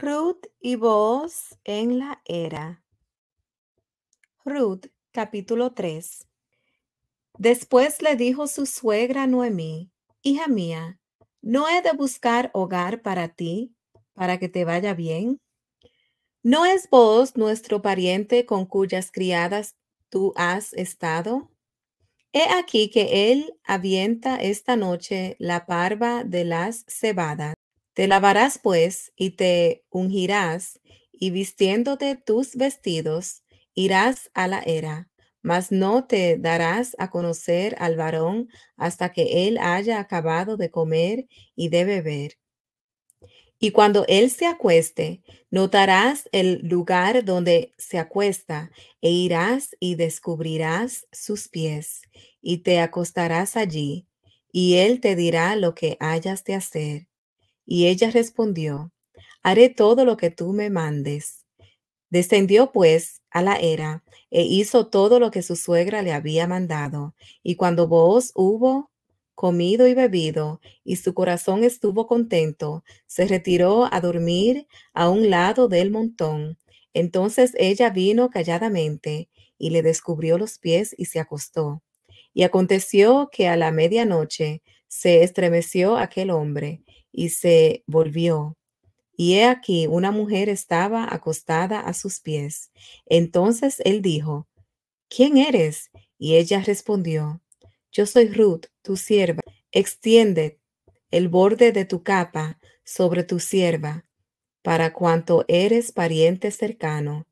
Ruth y vos en la era. Ruth, capítulo 3. Después le dijo su suegra Noemí, hija mía, ¿no he de buscar hogar para ti, para que te vaya bien? ¿No es vos nuestro pariente con cuyas criadas tú has estado? He aquí que él avienta esta noche la parva de las cebadas te lavarás pues y te ungirás, y vistiéndote tus vestidos, irás a la era, mas no te darás a conocer al varón hasta que él haya acabado de comer y de beber. Y cuando él se acueste, notarás el lugar donde se acuesta, e irás y descubrirás sus pies, y te acostarás allí, y él te dirá lo que hayas de hacer y ella respondió, haré todo lo que tú me mandes. Descendió pues a la era e hizo todo lo que su suegra le había mandado. Y cuando vos hubo comido y bebido, y su corazón estuvo contento, se retiró a dormir a un lado del montón. Entonces ella vino calladamente y le descubrió los pies y se acostó. Y aconteció que a la medianoche se estremeció aquel hombre y se volvió. Y he aquí una mujer estaba acostada a sus pies. Entonces él dijo, ¿quién eres? Y ella respondió, yo soy Ruth, tu sierva. Extiende el borde de tu capa sobre tu sierva, para cuanto eres pariente cercano.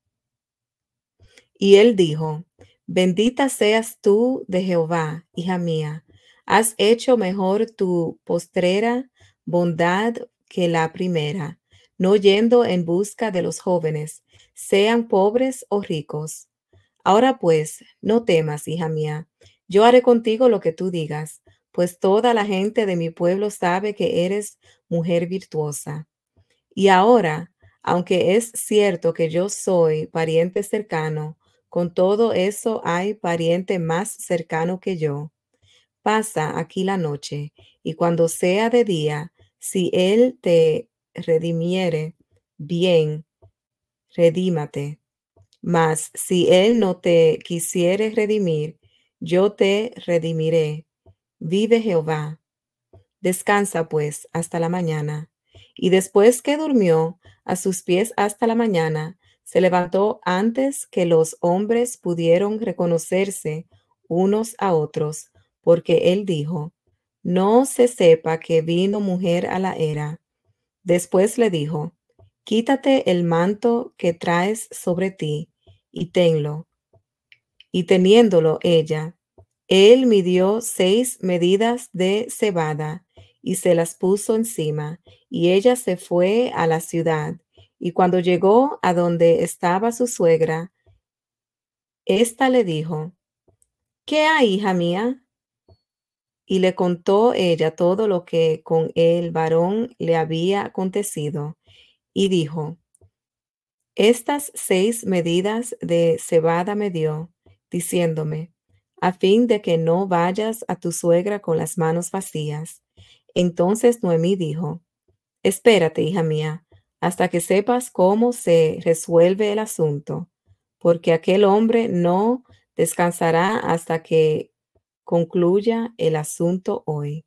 Y él dijo, Bendita seas tú de Jehová, hija mía, has hecho mejor tu postrera bondad que la primera, no yendo en busca de los jóvenes, sean pobres o ricos. Ahora pues, no temas, hija mía, yo haré contigo lo que tú digas, pues toda la gente de mi pueblo sabe que eres mujer virtuosa. Y ahora, aunque es cierto que yo soy pariente cercano, con todo eso hay pariente más cercano que yo. Pasa aquí la noche, y cuando sea de día, si Él te redimiere, bien, redímate. Mas si Él no te quisiere redimir, yo te redimiré. Vive Jehová. Descansa pues hasta la mañana. Y después que durmió a sus pies hasta la mañana, se levantó antes que los hombres pudieron reconocerse unos a otros, porque él dijo, no se sepa que vino mujer a la era. Después le dijo, quítate el manto que traes sobre ti y tenlo. Y teniéndolo ella, él midió seis medidas de cebada y se las puso encima, y ella se fue a la ciudad. Y cuando llegó a donde estaba su suegra, ésta le dijo, ¿Qué hay, hija mía? Y le contó ella todo lo que con el varón le había acontecido, y dijo, Estas seis medidas de cebada me dio, diciéndome, a fin de que no vayas a tu suegra con las manos vacías. Entonces Noemí dijo, Espérate, hija mía, hasta que sepas cómo se resuelve el asunto, porque aquel hombre no descansará hasta que concluya el asunto hoy.